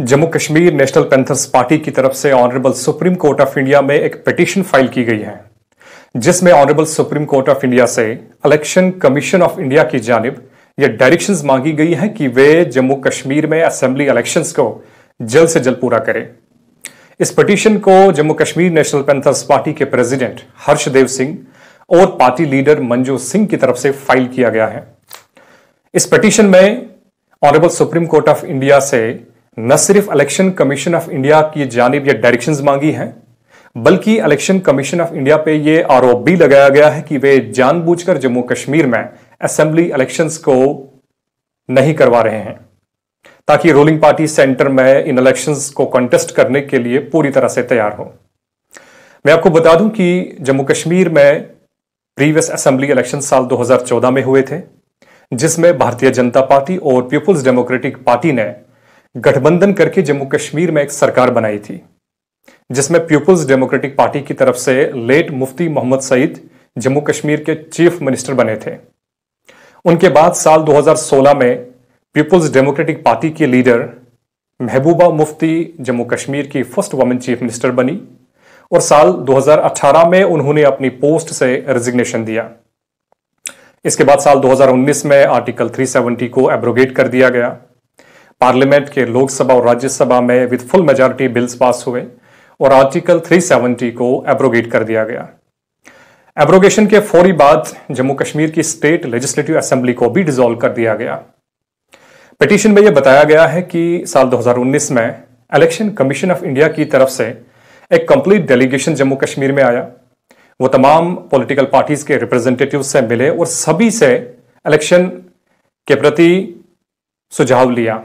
Jammu Kashmir national panthers party की तरफ से honourable supreme court of India में एक पिटिशन फाइल की गई है जिसमें honourable supreme court of India से इलेक्शन कमीशन ऑफ इंडिया की जानब यह डायरेक्शंस मांगी गई हैं कि वे जम्मू कश्मीर में असेंबली इलेक्शंस को जल्द से जल्द पूरा करें इस पटिशन को Jammu Kashmir national panthers party के प्रेसिडेंट हर्षदेव सिंह और पार्टी लीडर मंजू सिंह की तरफ से फाइल किया गया है इस पटिशन में honourable supreme court of India से न सिर्फ इलेक्शन कमीशन ऑफ इंडिया की जानब या डायरेक्शंस मांगी हैं बल्कि इलेक्शन कमीशन ऑफ इंडिया पे ये आरोप भी लगाया गया है कि वे जानबूझकर जम्मू कश्मीर में असेंबली इलेक्शंस को नहीं करवा रहे हैं ताकि रूलिंग पार्टी सेंटर में इन इलेक्शंस को कंटेस्ट करने के लिए पूरी तरह से तैयार हो मैं आपको बता दूं कि जम्मू कश्मीर में प्रीवियस असेंबली इलेक्शन साल 2014 में हुए थे जिसमें भारतीय जनता पार्टी और पीपुल्स डेमोक्रेटिक पार्टी ने गठबंधन करके जम्मू कश्मीर में एक सरकार बनाई थी जिसमें पीपुल्स डेमोक्रेटिक पार्टी की तरफ से लेट मुफ्ती मोहम्मद सईद जम्मू कश्मीर के चीफ मिनिस्टर बने थे उनके बाद साल 2016 में पीपुल्स डेमोक्रेटिक पार्टी के लीडर महबूबा मुफ्ती जम्मू कश्मीर की फर्स्ट वुमेन चीफ मिनिस्टर बनी और साल 2018 में उन्होंने अपनी पोस्ट से रिजिग्नेशन दिया इसके बाद साल 2019 में आर्टिकल 370 को एब्रोगेट कर दिया गया पार्लियामेंट के लोकसभा और राज्यसभा में with full majority bills pass हुए और आर्टिकल 370 को एब्रोगेट कर दिया गया एब्रोगेशन के फौरी बाद जम्मू कश्मीर की स्टेट लेजिस्लेटिव असेंबली को भी डिजोल्व कर दिया गया पिटिशन में यह बताया गया है कि साल 2019 में इलेक्शन कमीशन ऑफ इंडिया की तरफ से एक कंप्लीट डेलीगेशन जम्मू कश्मीर में आया वो तमाम पॉलिटिकल पार्टीज के रिप्रेजेंटेटिव से मिले और सभी से इलेक्शन के प्रति सुझाव लिया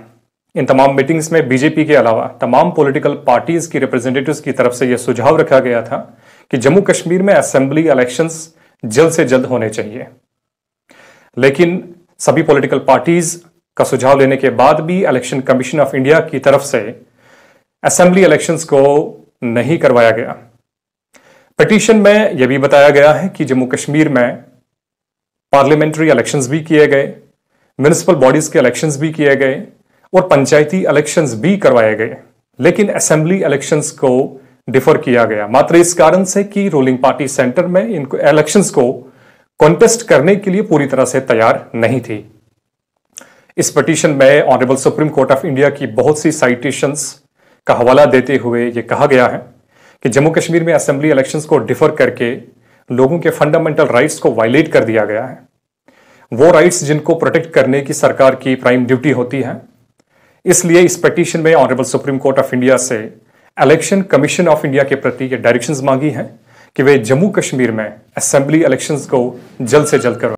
इन तमाम मीटिंग्स में बीजेपी के अलावा तमाम पॉलिटिकल पार्टीज की रिप्रेजेंटेटिव्स की तरफ से यह सुझाव रखा गया था कि जम्मू कश्मीर में असेंबली इलेक्शंस जल्द से जल्द होने चाहिए लेकिन सभी पॉलिटिकल पार्टीज का सुझाव लेने के बाद भी इलेक्शन कमीशन ऑफ इंडिया की तरफ से असेंबली इलेक्शंस को नहीं करवाया गया पटिशन में यह भी बताया गया है कि जम्मू कश्मीर में पार्लियामेंट्री इलेक्शंस भी किए गए म्यूनिसिपल बॉडीज के इलेक्शंस भी किए गए और पंचायती इलेक्शंस भी करवाए गए लेकिन असेंबली इलेक्शंस को डिफर किया गया मात्र इस कारण से कि रूलिंग पार्टी सेंटर में इनको इलेक्शंस को कॉन्टेस्ट करने के लिए पूरी तरह से तैयार नहीं थी इस पटिशन में honourable supreme court of India की बहुत सी साइटेशंस का हवाला देते हुए यह कहा गया है कि जम्मू कश्मीर में असेंबली इलेक्शंस को डिफर करके लोगों के फंडामेंटल राइट्स को वायलेट कर दिया गया है वो राइट्स जिनको प्रोटेक्ट करने की सरकार की प्राइम ड्यूटी होती है इसलिए इस पटिशन में honourable supreme court of India से इलेक्शन कमीशन ऑफ इंडिया के प्रति ये डायरेक्शंस मांगी हैं कि वे जम्मू कश्मीर में असेंबली इलेक्शंस को जल्द से जल्द करवाए